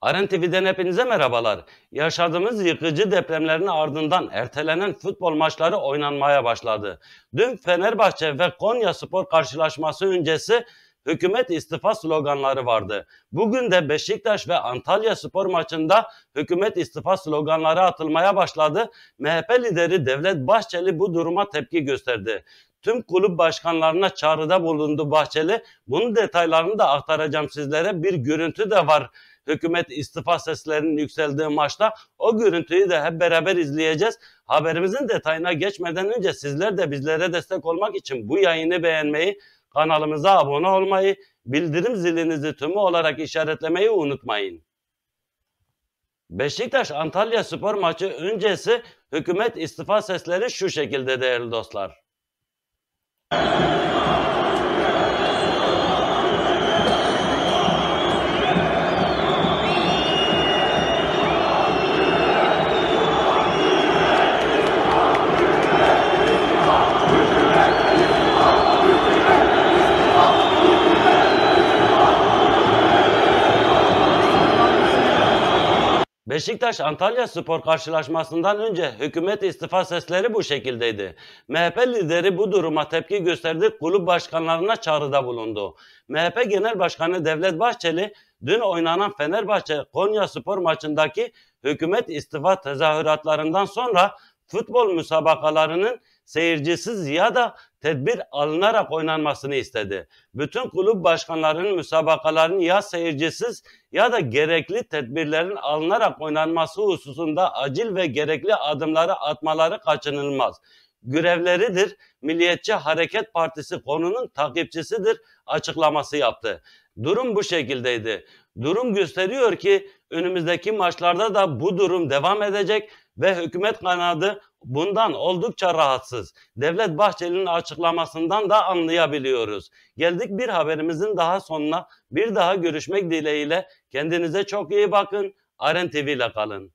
Aren TV'den hepinize merhabalar. Yaşadığımız yıkıcı depremlerin ardından ertelenen futbol maçları oynanmaya başladı. Dün Fenerbahçe ve Konya Spor karşılaşması öncesi hükümet istifa sloganları vardı. Bugün de Beşiktaş ve Antalya spor maçında hükümet istifa sloganları atılmaya başladı. MHP lideri Devlet Bahçeli bu duruma tepki gösterdi tüm kulüp başkanlarına çağrıda bulundu Bahçeli. Bunun detaylarını da aktaracağım sizlere. Bir görüntü de var. Hükümet istifa seslerinin yükseldiği maçta o görüntüyü de hep beraber izleyeceğiz. Haberimizin detayına geçmeden önce sizler de bizlere destek olmak için bu yayını beğenmeyi, kanalımıza abone olmayı, bildirim zilinizi tümü olarak işaretlemeyi unutmayın. Beşiktaş Antalya spor maçı öncesi hükümet istifa sesleri şu şekilde değerli dostlar. Beşiktaş-Antalya Spor karşılaşmasından önce hükümet istifa sesleri bu şekildeydi. MHP lideri bu duruma tepki gösterdi, kulüp başkanlarına çağrıda bulundu. MHP Genel Başkanı Devlet Bahçeli, dün oynanan Fenerbahçe-Konya Spor maçındaki hükümet istifa tezahüratlarından sonra futbol müsabakalarının seyircisiz ya da tedbir alınarak oynanmasını istedi. Bütün kulüp başkanlarının müsabakaların ya seyircisiz ya da gerekli tedbirlerin alınarak oynanması hususunda acil ve gerekli adımları atmaları kaçınılmaz. Görevleridir. Milliyetçi Hareket Partisi konunun takipçisidir açıklaması yaptı. Durum bu şekildeydi. Durum gösteriyor ki önümüzdeki maçlarda da bu durum devam edecek ve hükümet kanadı bundan oldukça rahatsız. Devlet Bahçeli'nin açıklamasından da anlayabiliyoruz. Geldik bir haberimizin daha sonuna. Bir daha görüşmek dileğiyle kendinize çok iyi bakın. Aren TV ile kalın.